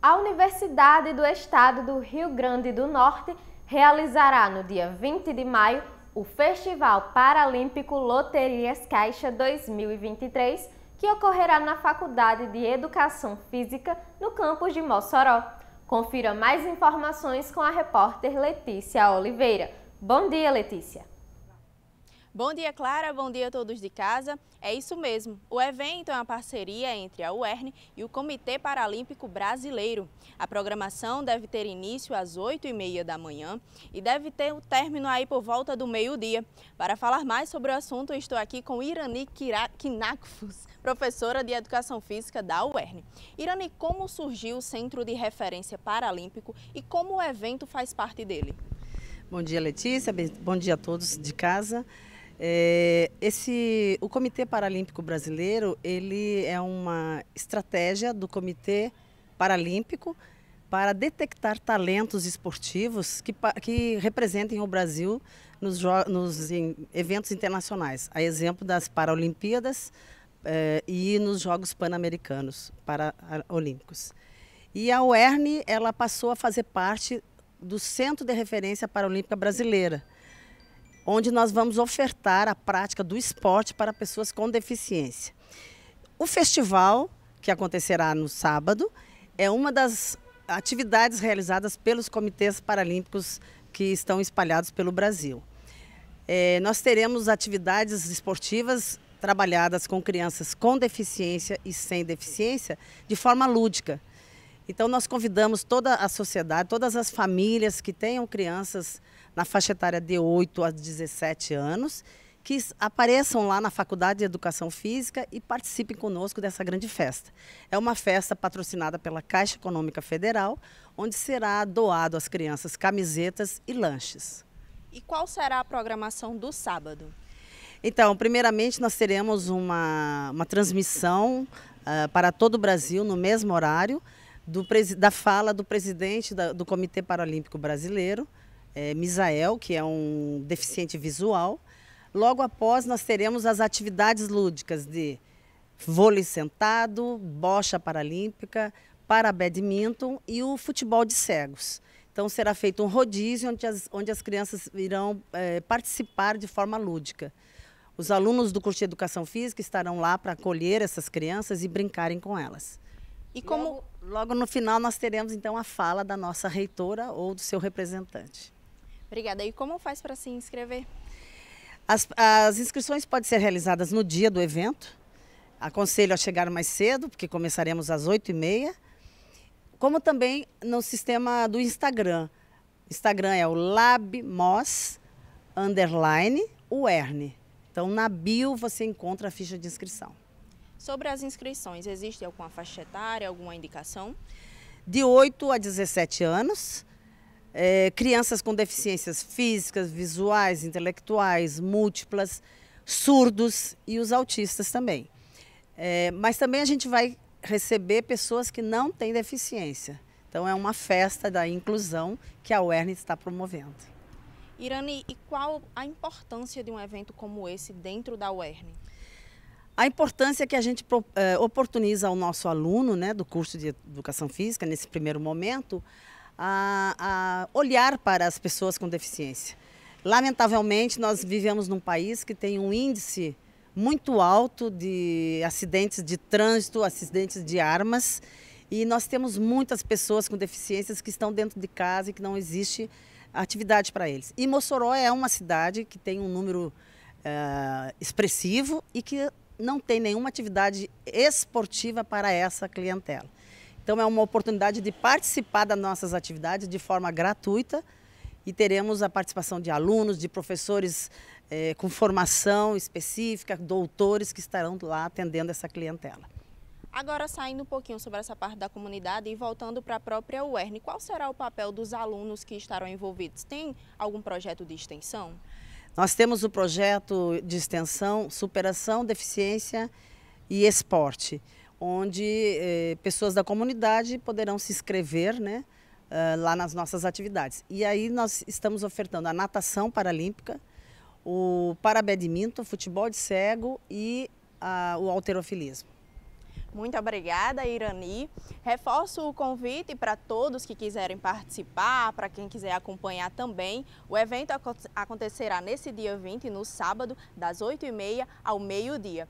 A Universidade do Estado do Rio Grande do Norte realizará no dia 20 de maio o Festival Paralímpico Loterias Caixa 2023, que ocorrerá na Faculdade de Educação Física, no campus de Mossoró. Confira mais informações com a repórter Letícia Oliveira. Bom dia, Letícia! Bom dia, Clara. Bom dia a todos de casa. É isso mesmo. O evento é uma parceria entre a UERN e o Comitê Paralímpico Brasileiro. A programação deve ter início às 8h30 da manhã e deve ter o um término aí por volta do meio-dia. Para falar mais sobre o assunto, estou aqui com Irani Kinakfus, professora de Educação Física da UERN. Irani, como surgiu o Centro de Referência Paralímpico e como o evento faz parte dele? Bom dia, Letícia. Bom dia a todos de casa. É, esse, o Comitê Paralímpico Brasileiro ele é uma estratégia do Comitê Paralímpico para detectar talentos esportivos que, que representem o Brasil nos, nos em, eventos internacionais, a exemplo das Paralimpíadas é, e nos Jogos Pan-Americanos Paralímpicos. E a UERN ela passou a fazer parte do Centro de Referência Paralímpica Brasileira, onde nós vamos ofertar a prática do esporte para pessoas com deficiência. O festival, que acontecerá no sábado, é uma das atividades realizadas pelos comitês paralímpicos que estão espalhados pelo Brasil. É, nós teremos atividades esportivas trabalhadas com crianças com deficiência e sem deficiência de forma lúdica. Então, nós convidamos toda a sociedade, todas as famílias que tenham crianças na faixa etária de 8 a 17 anos, que apareçam lá na Faculdade de Educação Física e participem conosco dessa grande festa. É uma festa patrocinada pela Caixa Econômica Federal, onde será doado às crianças camisetas e lanches. E qual será a programação do sábado? Então, primeiramente, nós teremos uma, uma transmissão uh, para todo o Brasil no mesmo horário, do, da fala do presidente da, do Comitê Paralímpico Brasileiro, é, Misael, que é um deficiente visual. Logo após, nós teremos as atividades lúdicas de vôlei sentado, bocha paralímpica, para badminton e o futebol de cegos. Então será feito um rodízio onde as, onde as crianças irão é, participar de forma lúdica. Os alunos do curso de educação física estarão lá para acolher essas crianças e brincarem com elas. E como logo, logo no final nós teremos então a fala da nossa reitora ou do seu representante. Obrigada. E como faz para se inscrever? As, as, inscrições podem ser realizadas no dia do evento. Aconselho a chegar mais cedo, porque começaremos às 8h30. Como também no sistema do Instagram. Instagram é o LabMos underline Então, na bio você encontra a ficha de inscrição. Sobre as inscrições, existe alguma faixa etária, alguma indicação? De 8 a 17 anos, é, crianças com deficiências físicas, visuais, intelectuais, múltiplas, surdos e os autistas também. É, mas também a gente vai receber pessoas que não têm deficiência. Então é uma festa da inclusão que a UERN está promovendo. Irani, e qual a importância de um evento como esse dentro da UERN? A importância que a gente é, oportuniza ao nosso aluno né, do curso de Educação Física, nesse primeiro momento, a, a olhar para as pessoas com deficiência. Lamentavelmente, nós vivemos num país que tem um índice muito alto de acidentes de trânsito, acidentes de armas, e nós temos muitas pessoas com deficiências que estão dentro de casa e que não existe atividade para eles. E Mossoró é uma cidade que tem um número é, expressivo e que não tem nenhuma atividade esportiva para essa clientela. Então é uma oportunidade de participar das nossas atividades de forma gratuita e teremos a participação de alunos, de professores eh, com formação específica, doutores que estarão lá atendendo essa clientela. Agora, saindo um pouquinho sobre essa parte da comunidade e voltando para a própria UERN, qual será o papel dos alunos que estarão envolvidos? Tem algum projeto de extensão? Nós temos o projeto de extensão Superação, Deficiência e Esporte, onde eh, pessoas da comunidade poderão se inscrever né, uh, lá nas nossas atividades. E aí nós estamos ofertando a natação paralímpica, o parabadminton, futebol de cego e uh, o alterofilismo. Muito obrigada, Irani. Reforço o convite para todos que quiserem participar, para quem quiser acompanhar também. O evento acontecerá nesse dia 20, no sábado, das 8h30 ao meio-dia.